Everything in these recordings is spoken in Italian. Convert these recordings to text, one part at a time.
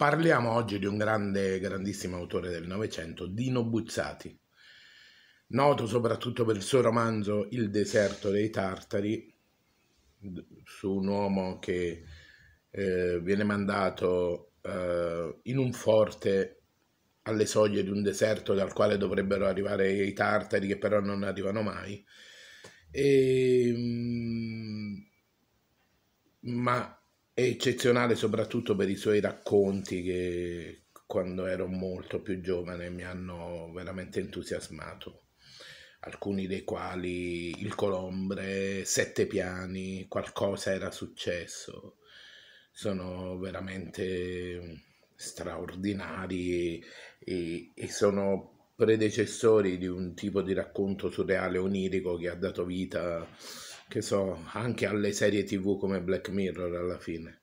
Parliamo oggi di un grande, grandissimo autore del Novecento, Dino Buzzati, noto soprattutto per il suo romanzo Il deserto dei tartari, su un uomo che eh, viene mandato eh, in un forte alle soglie di un deserto dal quale dovrebbero arrivare i tartari che però non arrivano mai. E, ehm, ma è eccezionale soprattutto per i suoi racconti che quando ero molto più giovane mi hanno veramente entusiasmato alcuni dei quali il colombre, sette piani, qualcosa era successo. Sono veramente straordinari e, e, sono predecessori di un tipo di racconto surreale onirico che ha dato vita che so, anche alle serie tv come Black Mirror alla fine.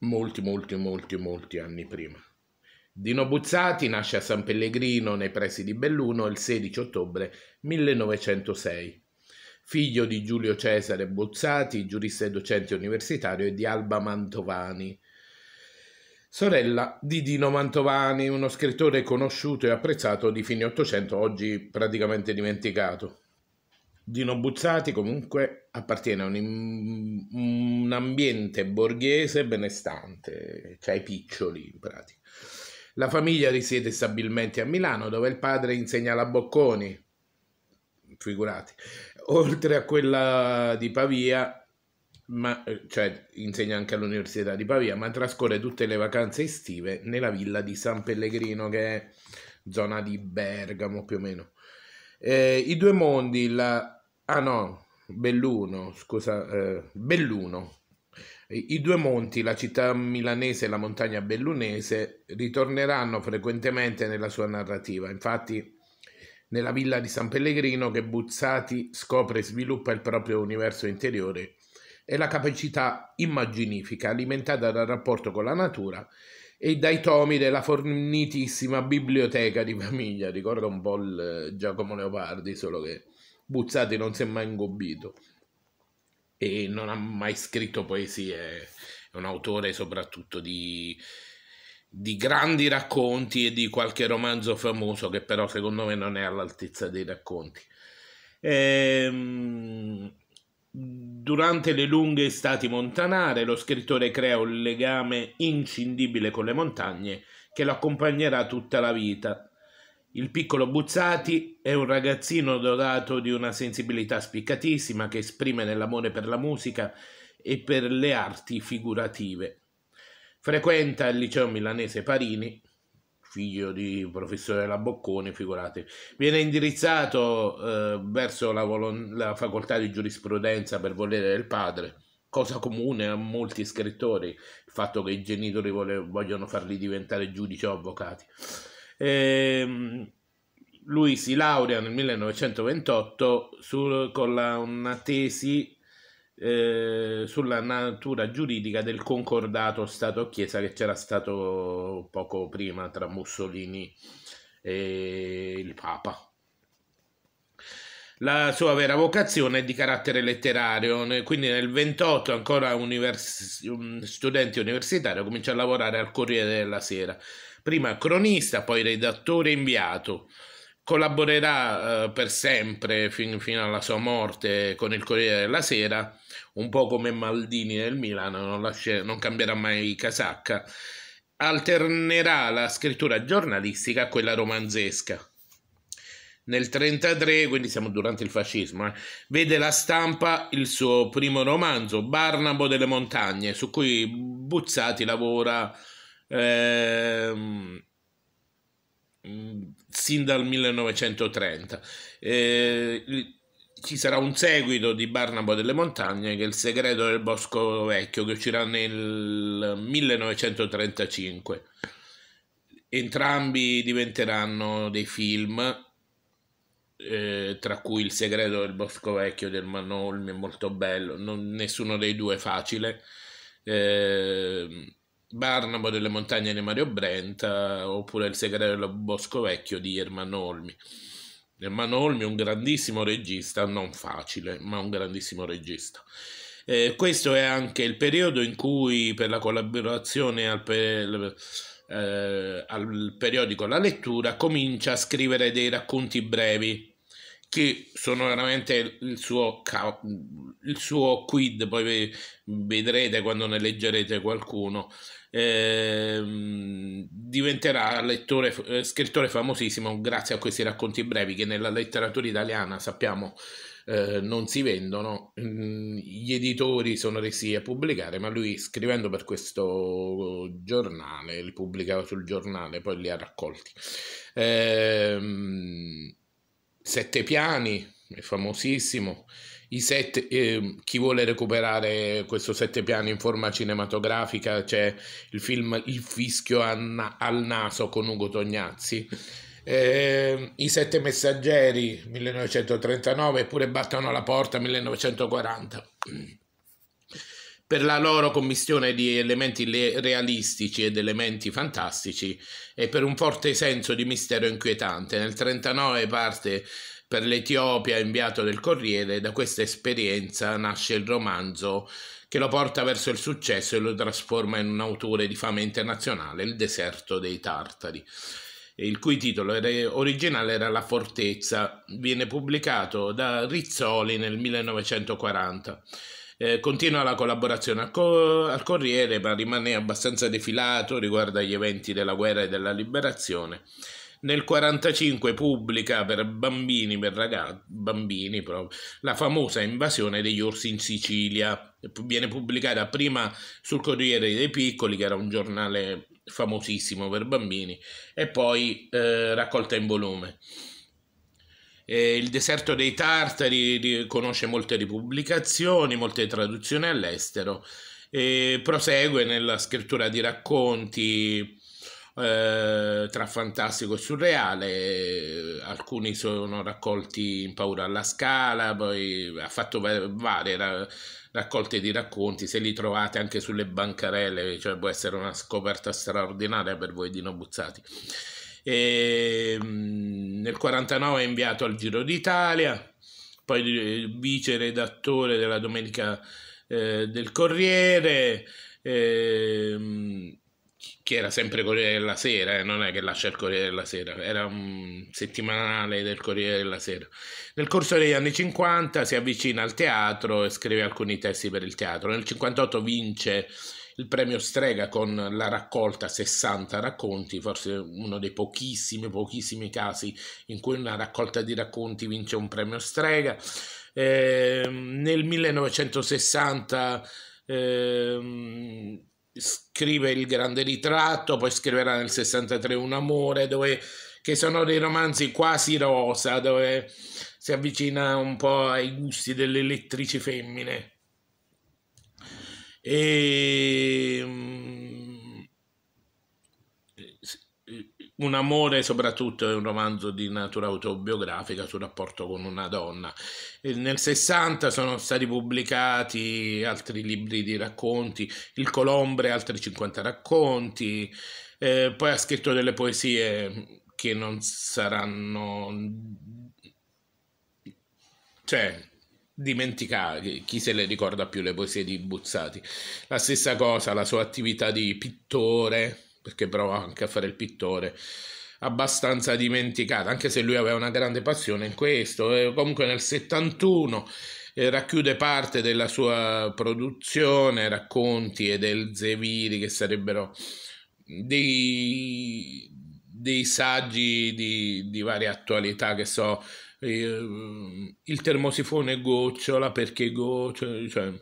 Molti, molti, molti, molti anni prima. Dino Buzzati nasce a San Pellegrino nei pressi di Belluno il 16 ottobre 1906. Figlio di Giulio Cesare Buzzati, giurista e docente universitario, e di Alba Mantovani, sorella di Dino Mantovani, uno scrittore conosciuto e apprezzato di fine Ottocento, oggi praticamente dimenticato. Dino Buzzati comunque appartiene a un, un ambiente borghese benestante, cioè ai piccioli in pratica. La famiglia risiede stabilmente a Milano, dove il padre insegna la Bocconi, figurati, oltre a quella di Pavia, ma, cioè insegna anche all'Università di Pavia, ma trascorre tutte le vacanze estive nella villa di San Pellegrino, che è zona di Bergamo più o meno. Eh, I due mondi, la... ah no, Belluno, scusa, eh, Belluno. I due monti, la città milanese e la montagna bellunese, ritorneranno frequentemente nella sua narrativa. Infatti, nella villa di San Pellegrino che Buzzati scopre e sviluppa il proprio universo interiore e la capacità immaginifica alimentata dal rapporto con la natura e dai tomi della fornitissima biblioteca di famiglia. Ricorda un po' il eh, Giacomo Leopardi, solo che Buzzati non si è mai ingobbito e non ha mai scritto poesie. È un autore soprattutto di, di grandi racconti e di qualche romanzo famoso che però secondo me non è all'altezza dei racconti. Ehm, Durante le lunghe estati montanare lo scrittore crea un legame inscindibile con le montagne che lo accompagnerà tutta la vita. Il piccolo Buzzati è un ragazzino dotato di una sensibilità spiccatissima che esprime nell'amore per la musica e per le arti figurative. Frequenta il liceo milanese Parini figlio di professore Laboccone, figurate, viene indirizzato eh, verso la, la, facoltà di giurisprudenza per volere del padre, cosa comune a molti scrittori, il fatto che i genitori vole- vogliono farli diventare giudici o avvocati. E, ehm, lui si laurea nel 1928 sul, con la, una tesi eh, sulla natura giuridica del concordato Stato-Chiesa che c'era stato poco prima tra Mussolini e il Papa. La sua vera vocazione è di carattere letterario, quindi nel 28 ancora univers- studente universitario comincia a lavorare al Corriere della Sera, prima cronista, poi redattore inviato collaborerà eh, per sempre fin, fino alla sua morte con il Corriere della Sera, un po' come Maldini nel Milano, non, lascia, non cambierà mai casacca. Alternerà la scrittura giornalistica a quella romanzesca nel 1933, quindi siamo durante il fascismo, eh, vede la stampa il suo primo romanzo, Barnabo delle montagne, su cui Buzzati lavora ehm, sin dal 1930. Eh, ci sarà un seguito di Barnabo delle Montagne, che è il segreto del bosco vecchio, che uscirà nel 1935. Entrambi diventeranno dei film, eh, tra cui Il segreto del bosco vecchio del Manolmi è molto bello, non, nessuno dei due è facile. Eh, Barnabo delle montagne di Mario Brent eh, oppure Il segreto del bosco vecchio di Irman Olmi. Irman Olmi è un grandissimo regista, non facile, ma un grandissimo regista. Eh, questo è anche il periodo in cui per la collaborazione al, per, eh, al periodico La Lettura comincia a scrivere dei racconti brevi che sono veramente il suo, il suo quid, poi vedrete quando ne leggerete qualcuno. Eh, diventerà lettore, eh, scrittore famosissimo grazie a questi racconti brevi che nella letteratura italiana sappiamo eh, non si vendono, mm, gli editori sono resi a pubblicare, ma lui scrivendo per questo giornale, li pubblicava sul giornale, poi li ha raccolti. Eh, Sette piani, è famosissimo. Sette, eh, chi vuole recuperare questo sette piani in forma cinematografica c'è il film Il fischio na al naso con Ugo Tognazzi. Eh, I sette messaggeri 1939 eppure battono la porta 1940 per la loro commissione di elementi realistici ed elementi fantastici e per un forte senso di mistero inquietante. Nel 1939 parte per l'Etiopia inviato del Corriere, da questa esperienza nasce il romanzo che lo porta verso il successo e lo trasforma in un autore di fama internazionale, Il deserto dei Tartari il cui titolo originale era La fortezza, viene pubblicato da Rizzoli nel 1940. Eh, continua la collaborazione al, co- al Corriere, ma rimane abbastanza defilato riguardo agli eventi della guerra e della liberazione. Nel 1945 pubblica per bambini, per ragazzi, bambini proprio, la famosa invasione degli orsi in Sicilia. Viene pubblicata prima sul Corriere dei Piccoli, che era un giornale famosissimo per bambini, e poi eh, raccolta in volume. Eh, il deserto dei Tartari di, conosce molte ripubblicazioni, molte traduzioni all'estero e prosegue nella scrittura di racconti eh, tra fantastico e surreale, alcuni sono raccolti in paura alla scala, poi ha fatto varie ra raccolte di racconti, se li trovate anche sulle bancarelle, cioè può essere una scoperta straordinaria per voi di Nobuzzati e, ehm, nel 49 è inviato al Giro d'Italia, poi eh, vice redattore della Domenica eh, del Corriere, eh, che era sempre Corriere della Sera, eh, non è che lascia il Corriere della Sera, era un settimanale del Corriere della Sera. Nel corso degli anni 50 si avvicina al teatro e scrive alcuni testi per il teatro. Nel 58 vince il premio Strega con la raccolta 60 racconti, forse uno dei pochissimi, pochissimi casi in cui una raccolta di racconti vince un premio Strega. Eh, nel 1960 eh, scrive Il grande ritratto, poi scriverà nel 63 Un amore, dove, che sono dei romanzi quasi rosa, dove si avvicina un po' ai gusti delle lettrici femmine. E ehm, eh, un amore soprattutto è un romanzo di natura autobiografica sul rapporto con una donna. Eh, nel 60 sono stati pubblicati altri libri di racconti, Il Colombre, altri 50 racconti, eh, poi ha scritto delle poesie che non saranno... cioè dimenticare, chi se le ricorda più le poesie di Buzzati. La stessa cosa, la sua attività di pittore, perché prova anche a fare il pittore, abbastanza dimenticata, anche se lui aveva una grande passione in questo. E eh, comunque nel 71 eh, racchiude parte della sua produzione, racconti e del Zeviri, che sarebbero dei, dei saggi di, di varia attualità, che so, Ehm, il termosifone gocciola perché gocciola, cioè,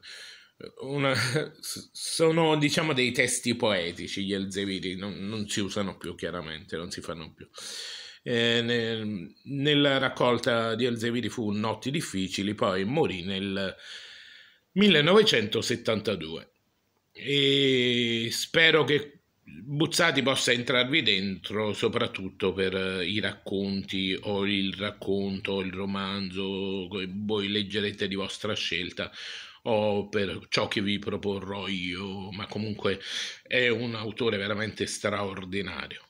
una, sono diciamo dei testi poetici gli elzeviri, non, non, si usano più chiaramente, non si fanno più. Eh, nel, nella raccolta di Elzeviri fu Notti difficili, poi morì nel 1972 e spero che Buzzati possa entrarvi dentro soprattutto per eh, i racconti o il racconto, o il romanzo, che voi leggerete di vostra scelta o per ciò che vi proporrò io, ma comunque è un autore veramente straordinario.